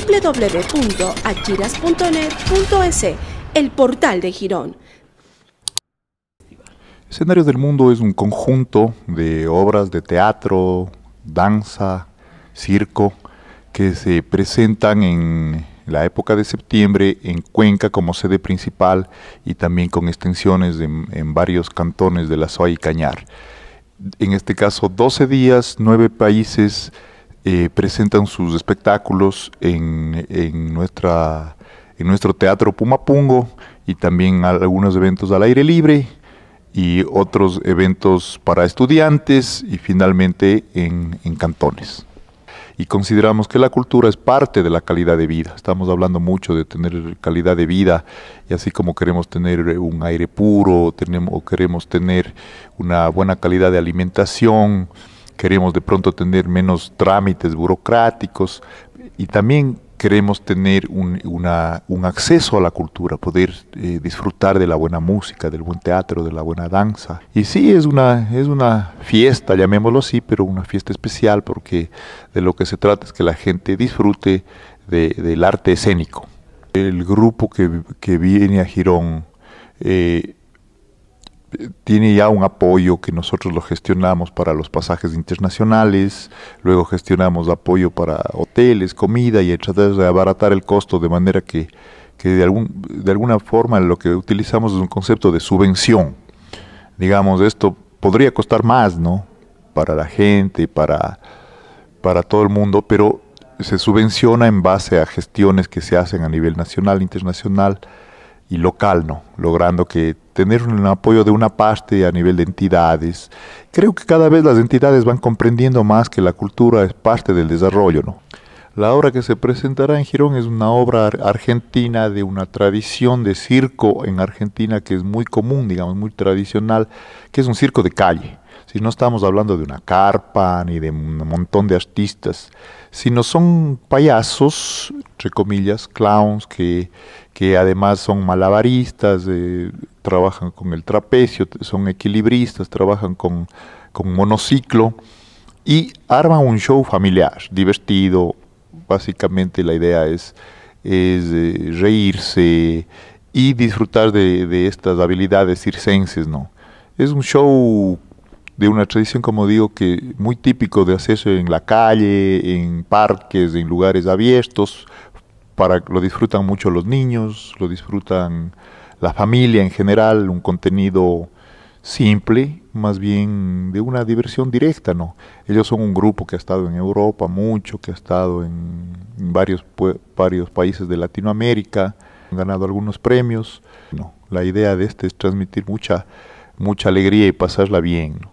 www.achiras.net.es, el portal de Girón. Escenarios del Mundo es un conjunto de obras de teatro, danza, circo, que se presentan en la época de septiembre en Cuenca como sede principal y también con extensiones en, varios cantones de La Soa y Cañar. En este caso, 12 días, 9 países eh, presentan sus espectáculos en, nuestra, en nuestro teatro Pumapungo y también algunos eventos al aire libre y otros eventos para estudiantes y finalmente en, cantones y consideramos que la cultura es parte de la calidad de vida. Estamos hablando mucho de tener calidad de vida y así como queremos tener un aire puro, tenemos, o queremos tener una buena calidad de alimentación, queremos de pronto tener menos trámites burocráticos y también queremos tener un, un acceso a la cultura, poder eh, disfrutar de la buena música, del buen teatro, de la buena danza. Y sí, es una, es una fiesta, llamémoslo así, pero una fiesta especial porque de lo que se trata es que la gente disfrute del arte escénico. El grupo que, que viene a Girón eh, tiene ya un apoyo que nosotros lo gestionamos para los pasajes internacionales, luego gestionamos apoyo para hoteles, comida y tratar de abaratar el costo de manera que, de, algún, alguna forma lo que utilizamos es un concepto de subvención. Digamos, esto podría costar más, ¿no? Para la gente, para, todo el mundo, pero se subvenciona en base a gestiones que se hacen a nivel nacional, e internacional y local, ¿no? logrando que tener un apoyo de una parte a nivel de entidades. Creo que cada vez las entidades van comprendiendo más que la cultura es parte del desarrollo. ¿no? La obra que se presentará en Girón es una obra argentina de una tradición de circo en Argentina que es muy común, digamos, muy tradicional, que es un circo de calle. Si no estamos hablando de una carpa ni de un montón de artistas, sino son payasos, entre comillas, clowns, que, además son malabaristas, eh, trabajan con el trapecio, son equilibristas, trabajan con, con monociclo y arman un show familiar, divertido, Básicamente la idea es, eh, reírse y disfrutar de, de, estas habilidades circenses, ¿no? Es un show de una tradición, como digo, que muy típico de hacerse en la calle, en parques, en lugares abiertos. Para, lo disfrutan mucho los niños, lo disfrutan la familia en general, un contenido simple, más bien de una diversión directa, ¿no? Ellos son un grupo que ha estado en Europa mucho, que ha estado en varios, varios países de Latinoamérica, han ganado algunos premios. No, la idea de este es transmitir mucha, mucha alegría y pasarla bien, ¿no?